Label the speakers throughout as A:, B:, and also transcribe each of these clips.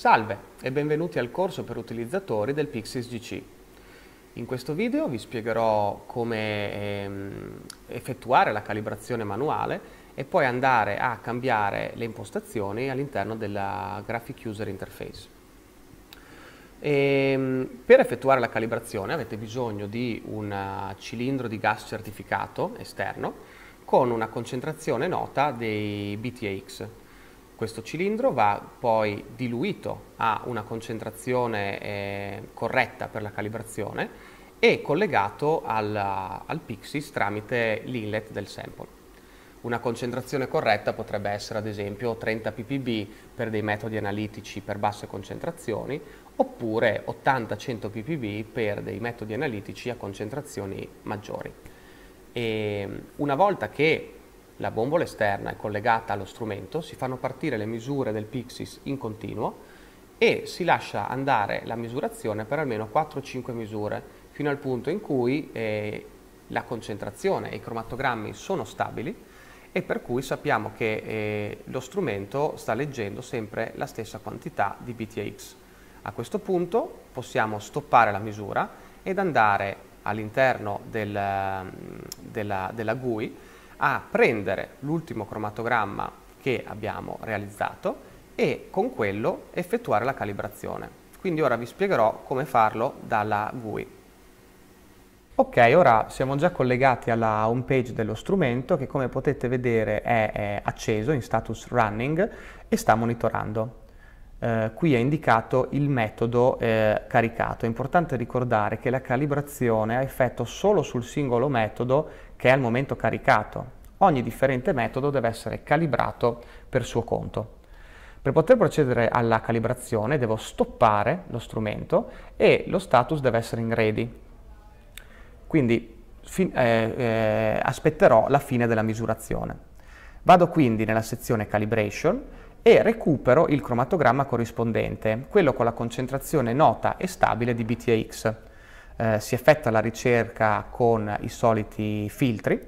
A: Salve e benvenuti al corso per utilizzatori del Pixis GC. In questo video vi spiegherò come ehm, effettuare la calibrazione manuale e poi andare a cambiare le impostazioni all'interno della Graphic User Interface. E, ehm, per effettuare la calibrazione avete bisogno di un cilindro di gas certificato esterno con una concentrazione nota dei BTX, questo cilindro va poi diluito a una concentrazione eh, corretta per la calibrazione e collegato alla, al Pixis tramite l'inlet del sample. Una concentrazione corretta potrebbe essere ad esempio 30 ppb per dei metodi analitici per basse concentrazioni oppure 80-100 ppb per dei metodi analitici a concentrazioni maggiori. E una volta che la bombola esterna è collegata allo strumento, si fanno partire le misure del Pixis in continuo e si lascia andare la misurazione per almeno 4-5 misure, fino al punto in cui eh, la concentrazione e i cromatogrammi sono stabili e per cui sappiamo che eh, lo strumento sta leggendo sempre la stessa quantità di BTX. A questo punto possiamo stoppare la misura ed andare all'interno del, mm, della, della GUI a prendere l'ultimo cromatogramma che abbiamo realizzato e con quello effettuare la calibrazione. Quindi ora vi spiegherò come farlo dalla GUI. Ok, ora siamo già collegati alla home page dello strumento che come potete vedere è, è acceso in status running e sta monitorando. Eh, qui è indicato il metodo eh, caricato. È importante ricordare che la calibrazione ha effetto solo sul singolo metodo che è al momento caricato. Ogni differente metodo deve essere calibrato per suo conto. Per poter procedere alla calibrazione devo stoppare lo strumento e lo status deve essere in ready. Quindi eh, eh, aspetterò la fine della misurazione. Vado quindi nella sezione calibration e recupero il cromatogramma corrispondente, quello con la concentrazione nota e stabile di BTX eh, si effettua la ricerca con i soliti filtri.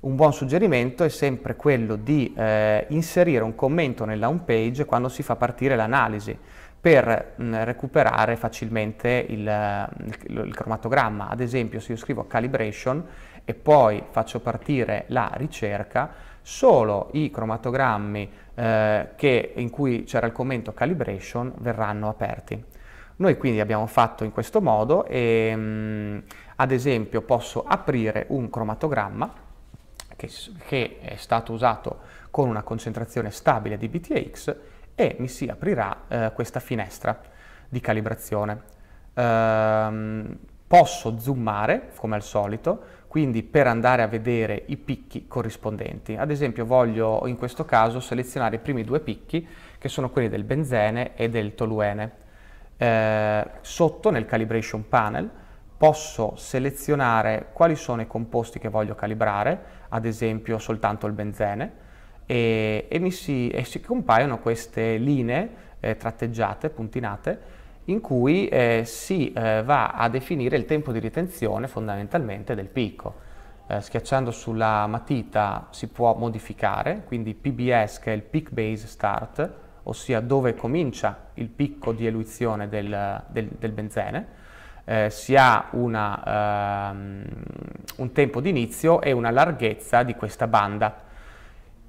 A: Un buon suggerimento è sempre quello di eh, inserire un commento nella home page quando si fa partire l'analisi per mh, mm, recuperare facilmente il, il, mm, il cromatogramma. Ad esempio se io scrivo calibration e poi faccio partire la ricerca, solo i cromatogrammi eh, che, in cui c'era il commento calibration verranno aperti. Noi quindi abbiamo fatto in questo modo e mm, ad esempio posso aprire un cromatogramma che, che è stato usato con una concentrazione stabile di BTX e mi si aprirà eh, questa finestra di calibrazione. Ehm, posso zoomare come al solito, quindi per andare a vedere i picchi corrispondenti. Ad esempio voglio in questo caso selezionare i primi due picchi che sono quelli del benzene e del toluene. Eh, sotto nel calibration panel posso selezionare quali sono i composti che voglio calibrare, ad esempio soltanto il benzene, e, e mi si, e si compaiono queste linee eh, tratteggiate, puntinate, in cui eh, si eh, va a definire il tempo di ritenzione fondamentalmente del picco. Eh, schiacciando sulla matita si può modificare, quindi PBS che è il peak base start, ossia dove comincia il picco di eluizione del, del, del benzene, eh, si ha una, ehm, un tempo d'inizio e una larghezza di questa banda.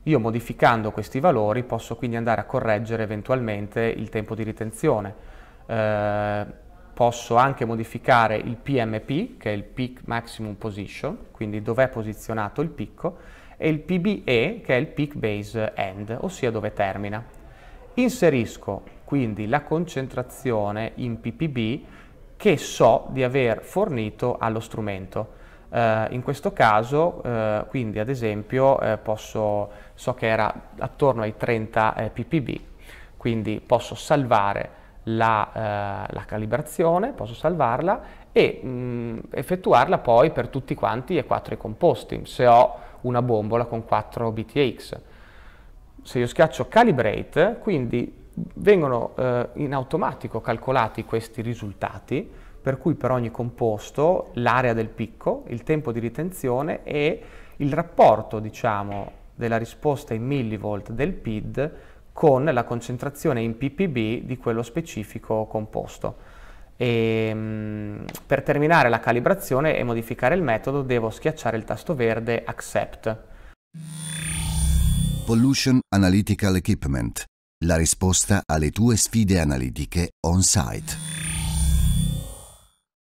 A: Io modificando questi valori posso quindi andare a correggere eventualmente il tempo di ritenzione. Eh, posso anche modificare il PMP, che è il Peak Maximum Position, quindi dove è posizionato il picco, e il PBE, che è il Peak Base End, ossia dove termina. Inserisco quindi la concentrazione in ppb che so di aver fornito allo strumento. Eh, in questo caso, eh, quindi ad esempio, eh, posso, so che era attorno ai 30 eh, ppb, quindi posso salvare la, eh, la calibrazione, posso salvarla e mh, mm, effettuarla poi per tutti quanti e quattro i composti, se ho una bombola con 4 BTX se io schiaccio Calibrate, quindi vengono eh, in automatico calcolati questi risultati, per cui per ogni composto l'area del picco, il tempo di ritenzione e il rapporto, diciamo, della risposta in millivolt del PID con la concentrazione in ppb di quello specifico composto. E, ehm, per terminare la calibrazione e modificare il metodo devo schiacciare il tasto verde Accept. Pollution Analytical Equipment, la risposta alle tue sfide analitiche on-site.